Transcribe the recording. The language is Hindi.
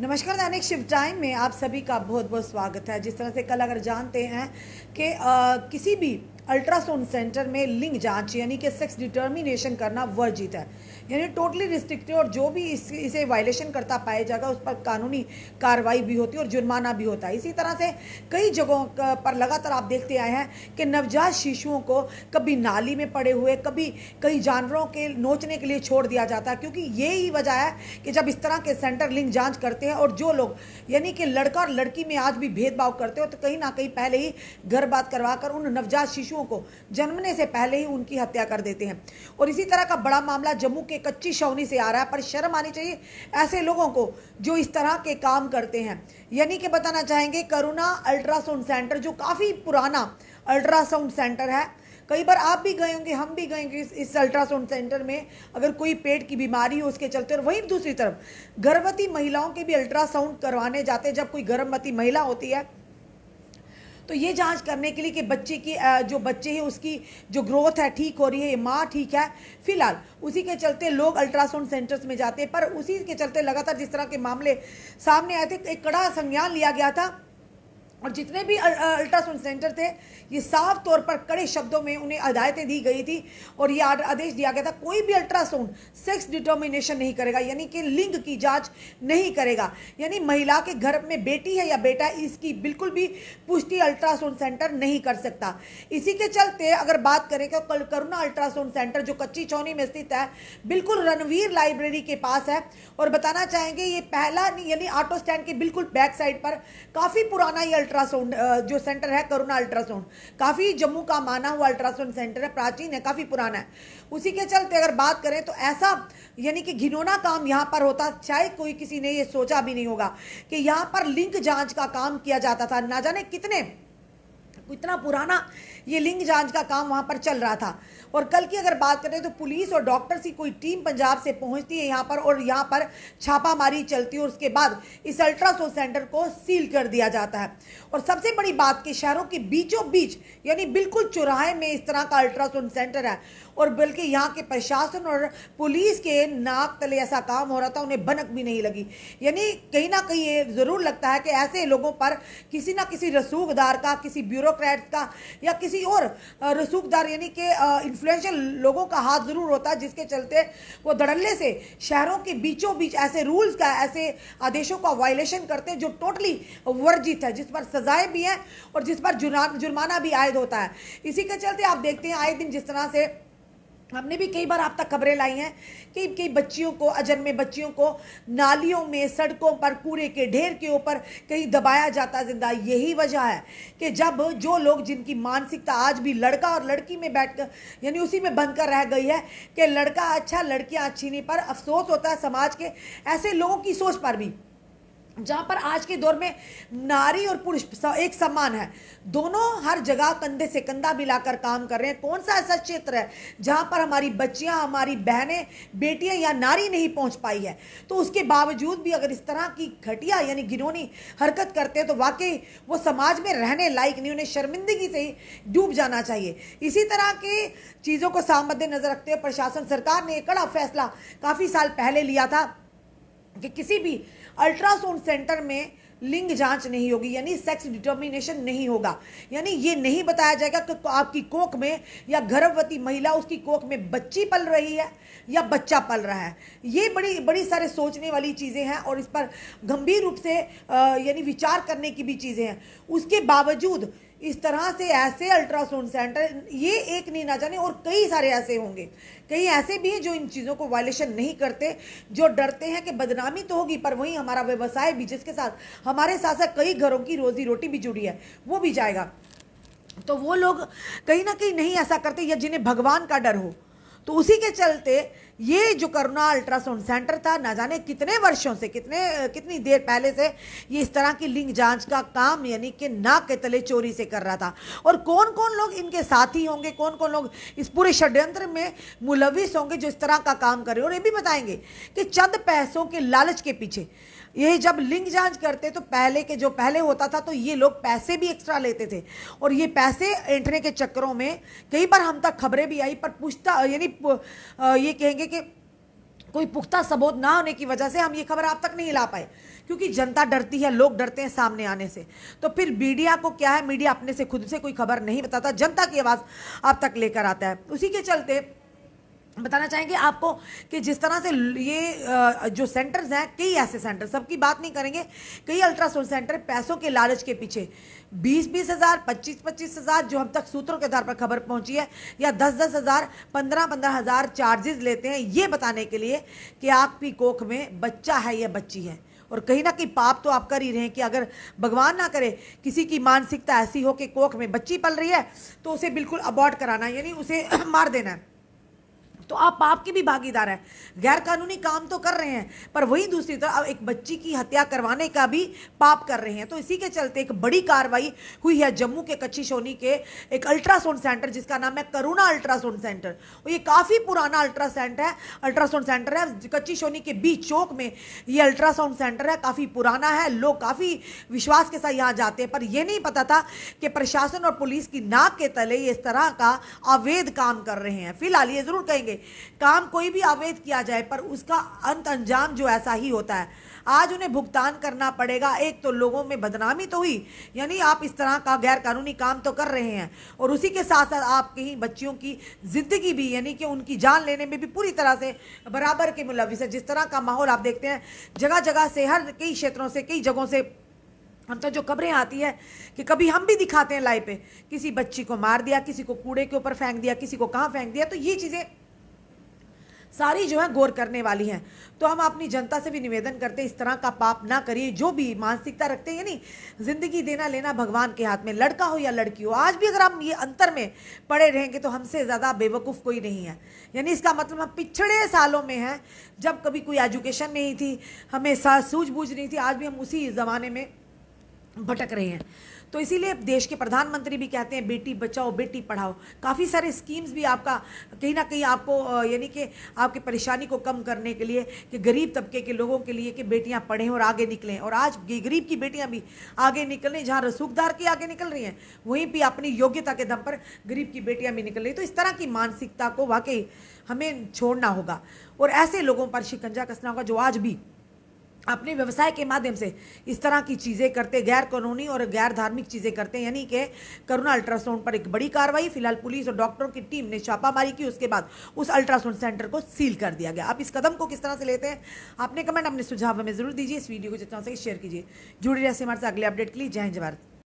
नमस्कार दैनिक शिव टाइम में आप सभी का बहुत बहुत स्वागत है जिस तरह से कल अगर जानते हैं कि किसी भी अल्ट्रासाउंड सेंटर में लिंग जांच यानी कि सेक्स डिटर्मिनेशन करना वर्जित है यानी टोटली रिस्ट्रिक्टेड और जो भी इस, इसे वायलेशन करता पाया जाएगा उस पर कानूनी कार्रवाई भी होती है और जुर्माना भी होता है इसी तरह से कई जगहों पर लगातार आप देखते आए हैं कि नवजात शिशुओं को कभी नाली में पड़े हुए कभी कई जानवरों के नोचने के लिए छोड़ दिया जाता है क्योंकि ये ही वजह है कि जब इस तरह के सेंटर लिंग जाँच करते हैं और जो लोग यानी कि लड़का और लड़की में आज भी भेदभाव करते हो तो कहीं ना कहीं पहले ही घर बात करवा कर उन नवजात शिशुओं शिशुओं को जन्मने से पहले ही उनकी हत्या कर देते हैं और इसी तरह का बड़ा मामला जम्मू के कच्ची शवनी से आ रहा है पर शर्म आनी चाहिए ऐसे लोगों को जो इस तरह के काम करते हैं यानी कि बताना चाहेंगे करुणा अल्ट्रासाउंड सेंटर जो काफ़ी पुराना अल्ट्रासाउंड सेंटर है कई बार आप भी गए होंगे हम भी गए होंगे इस, इस अल्ट्रासाउंड सेंटर में अगर कोई पेट की बीमारी हो उसके चलते और वहीं दूसरी तरफ गर्भवती महिलाओं के भी अल्ट्रासाउंड करवाने जाते हैं जब कोई गर्भवती महिला होती है तो ये जांच करने के लिए कि बच्चे की जो बच्चे हैं उसकी जो ग्रोथ है ठीक हो रही है माँ ठीक है फिलहाल उसी के चलते लोग अल्ट्रासाउंड सेंटर्स में जाते हैं पर उसी के चलते लगातार जिस तरह के मामले सामने आए थे एक कड़ा संज्ञान लिया गया था और जितने भी अल्ट्रासाउंड सेंटर थे ये साफ तौर पर कड़े शब्दों में उन्हें हदायतें दी गई थी और ये आदेश दिया गया था कोई भी अल्ट्रासाउंड सेक्स डिटर्मिनेशन नहीं करेगा यानी कि लिंग की जांच नहीं करेगा यानी महिला के घर में बेटी है या बेटा इसकी बिल्कुल भी पुष्टि अल्ट्रासाउंड सेंटर नहीं कर सकता इसी के चलते अगर बात करें तो कल करुणा अल्ट्रासाउंड सेंटर जो कच्ची चौनी में स्थित है बिल्कुल रणवीर लाइब्रेरी के पास है और बताना चाहेंगे ये पहला यानी ऑटो स्टैंड के बिल्कुल बैक साइड पर काफ़ी पुराना ये अल्ट्रासाउंड जो सेंटर है करुणा अल्ट्रासाउंड काफ़ी जम्मू का माना हुआ अल्ट्रासाउंड सेंटर है प्राचीन है काफ़ी पुराना है उसी के चलते अगर बात करें तो ऐसा यानी कि घिनौना काम यहाँ पर होता चाहे कोई किसी ने ये सोचा भी नहीं होगा कि यहाँ पर लिंक जाँच का काम किया जाता था ना जाने कितने इतना पुराना ये लिंग जांच का काम वहाँ पर चल रहा था और कल की अगर बात करें तो पुलिस और डॉक्टर्स की कोई टीम पंजाब से पहुँचती है यहाँ पर और यहाँ पर छापामारी चलती है और उसके बाद इस अल्ट्रासाउंड सेंटर को सील कर दिया जाता है और सबसे बड़ी बात कि शहरों के बीचों बीच यानी बिल्कुल चौराहे में इस तरह का अल्ट्रासाउंड सेंटर है और बल्कि यहाँ के प्रशासन और पुलिस के नाक तले ऐसा काम हो रहा था उन्हें भनक भी नहीं लगी यानी कहीं ना कहीं ये ज़रूर लगता है कि ऐसे लोगों पर किसी ना किसी रसूखदार का किसी ब्यूरो ब्यूरोक्रेट्स का या किसी और रसूखदार यानी कि इन्फ्लुएंशियल लोगों का हाथ ज़रूर होता है जिसके चलते वो धड़ल्ले से शहरों के बीचों बीच ऐसे रूल्स का ऐसे आदेशों का वायलेशन करते हैं जो टोटली वर्जित है जिस पर सजाएं भी हैं और जिस पर जुर्माना भी आयद होता है इसी के चलते आप देखते हैं आए दिन जिस तरह से हमने भी कई बार आप तक खबरें लाई हैं कि कई बच्चियों को अजन्मे बच्चियों को नालियों में सड़कों पर कूड़े के ढेर के ऊपर कहीं दबाया जाता जिंदा यही वजह है कि जब जो लोग जिनकी मानसिकता आज भी लड़का और लड़की में बैठ कर यानी उसी में बनकर रह गई है कि लड़का अच्छा लड़कियाँ अच्छी नहीं पर अफसोस होता है समाज के ऐसे लोगों की सोच पर भी जहाँ पर आज के दौर में नारी और पुरुष एक समान है दोनों हर जगह कंधे से कंधा मिलाकर काम कर रहे हैं कौन सा ऐसा क्षेत्र है जहाँ पर हमारी बच्चियाँ हमारी बहनें बेटियाँ या नारी नहीं पहुँच पाई है तो उसके बावजूद भी अगर इस तरह की घटिया यानी घिनौनी हरकत करते हैं तो वाकई वो समाज में रहने लायक नहीं उन्हें शर्मिंदगी से ही डूब जाना चाहिए इसी तरह की चीज़ों को नजर रखते हुए प्रशासन सरकार ने एक कड़ा फैसला काफ़ी साल पहले लिया था कि किसी भी अल्ट्रासाउंड सेंटर में लिंग जांच नहीं होगी यानी सेक्स डिटर्मिनेशन नहीं होगा यानी ये नहीं बताया जाएगा कि तो आपकी कोख में या गर्भवती महिला उसकी कोख में बच्ची पल रही है या बच्चा पल रहा है ये बड़ी बड़ी सारे सोचने वाली चीज़ें हैं और इस पर गंभीर रूप से यानी विचार करने की भी चीज़ें हैं उसके बावजूद इस तरह से ऐसे अल्ट्रासाउंड सेंटर ये एक नहीं ना जाने और कई सारे ऐसे होंगे कई ऐसे भी हैं जो इन चीज़ों को वायलेशन नहीं करते जो डरते हैं कि बदनामी तो होगी पर वहीं हमारा व्यवसाय भी जिसके साथ हमारे साथ साथ कई घरों की रोजी रोटी भी जुड़ी है वो भी जाएगा तो वो लोग कहीं ना कहीं नहीं ऐसा करते या जिन्हें भगवान का डर हो तो उसी के चलते ये जो करुणा अल्ट्रासाउंड सेंटर था ना जाने कितने वर्षों से कितने कितनी देर पहले से ये इस तरह की लिंग जांच का काम यानी कि नाक के तले चोरी से कर रहा था और कौन कौन लोग इनके साथी होंगे कौन कौन लोग इस पूरे षड्यंत्र में मुलविस होंगे जो इस तरह का काम कर रहे और ये भी बताएंगे कि चंद पैसों के लालच के पीछे ये जब लिंग जांच करते तो पहले के जो पहले होता था तो ये लोग पैसे भी एक्स्ट्रा लेते थे और ये पैसे ऐंठने के चक्करों में कई बार हम तक खबरें भी आई पर पूछता यानी ये कहेंगे के कोई पुख्ता सबूत ना होने की वजह से हम ये खबर आप तक नहीं ला पाए क्योंकि जनता डरती है लोग डरते हैं सामने आने से तो फिर मीडिया को क्या है मीडिया अपने से खुद से कोई खबर नहीं बताता जनता की आवाज़ आप तक लेकर आता है उसी के चलते बताना चाहेंगे आपको कि जिस तरह से ये जो सेंटर्स हैं कई ऐसे सेंटर सबकी बात नहीं करेंगे कई अल्ट्रासाउंड सेंटर पैसों के लालच के पीछे बीस बीस हज़ार पच्चीस पच्चीस हज़ार जो हम तक सूत्रों के आधार पर खबर पहुंची है या दस दस हज़ार पंद्रह पंद्रह हज़ार चार्जेस लेते हैं ये बताने के लिए कि आपकी कोख में बच्चा है या बच्ची है और कहीं ना कहीं पाप तो आप कर ही रहे हैं कि अगर भगवान ना करे किसी की मानसिकता ऐसी हो कि कोख में बच्ची पल रही है तो उसे बिल्कुल अबॉर्ड कराना यानी उसे मार देना है तो आप पाप के भी भागीदार हैं गैर कानूनी काम तो कर रहे हैं पर वहीं दूसरी तरफ अब एक बच्ची की हत्या करवाने का भी पाप कर रहे हैं तो इसी के चलते एक बड़ी कार्रवाई हुई है जम्मू के कच्ची सोनी के एक अल्ट्रासाउंड सेंटर जिसका नाम है करुणा अल्ट्रासाउंड सेंटर और ये काफ़ी पुराना अल्ट्रासाउंड है अल्ट्रासाउंड सेंटर है कच्ची सोनी के बीच चौक में ये अल्ट्रासाउंड सेंटर है काफ़ी पुराना है लोग काफ़ी विश्वास के साथ यहाँ जाते हैं पर यह नहीं पता था कि प्रशासन और पुलिस की नाक के तले इस तरह का अवैध काम कर रहे हैं फिलहाल ये जरूर कहेंगे काम कोई भी अवैध किया जाए पर उसका अंत अंजाम जो ऐसा ही होता है आज उन्हें भुगतान करना पड़ेगा एक तो लोगों में बदनामी तो हुई यानी आप इस तरह का गैर कानूनी काम तो कर रहे हैं और उसी के साथ साथ आप कहीं बच्चियों की ज़िंदगी भी यानी कि उनकी जान लेने में भी पूरी तरह से बराबर के मुलविस है जिस तरह का माहौल आप देखते हैं जगह जगह से हर कई क्षेत्रों से कई जगहों से हम तो जो खबरें आती है कि कभी हम भी दिखाते हैं लाइव पे किसी बच्ची को मार दिया किसी को कूड़े के ऊपर फेंक दिया किसी को कहाँ फेंक दिया तो ये चीज़ें सारी जो है गौर करने वाली हैं तो हम अपनी जनता से भी निवेदन करते इस तरह का पाप ना करिए जो भी मानसिकता रखते हैं यानी जिंदगी देना लेना भगवान के हाथ में लड़का हो या लड़की हो आज भी अगर हम ये अंतर में पड़े रहेंगे तो हमसे ज़्यादा बेवकूफ़ कोई नहीं है यानी इसका मतलब हम पिछड़े सालों में हैं जब कभी कोई एजुकेशन नहीं थी हमें सूझबूझ नहीं थी आज भी हम उसी ज़माने में भटक रहे हैं तो इसीलिए देश के प्रधानमंत्री भी कहते हैं बेटी बचाओ बेटी पढ़ाओ काफ़ी सारे स्कीम्स भी आपका कहीं ना कहीं आपको यानी कि आपकी परेशानी को कम करने के लिए कि गरीब तबके के लोगों के लिए कि बेटियाँ पढ़ें और आगे निकलें और आज गरीब की बेटियाँ भी आगे निकल रही जहाँ रसूखदार की आगे निकल रही हैं वहीं भी अपनी योग्यता के दम पर गरीब की बेटियाँ भी निकल रही तो इस तरह की मानसिकता को वाकई हमें छोड़ना होगा और ऐसे लोगों पर शिकंजा कसना होगा जो आज भी अपने व्यवसाय के माध्यम से इस तरह की चीज़ें करते गैर कानूनी और गैर धार्मिक चीज़ें करते यानी कि करुणा अल्ट्रासाउंड पर एक बड़ी कार्रवाई फिलहाल पुलिस और डॉक्टरों की टीम ने छापामारी की उसके बाद उस अल्ट्रासाउंड सेंटर को सील कर दिया गया आप इस कदम को किस तरह से लेते हैं आपने कमेंट अपने सुझाव हमें जरूर दीजिए इस वीडियो को जितना से शेयर कीजिए जुड़े रहिए हमारे साथ अगले अपडेट के लिए जय हिंद भारत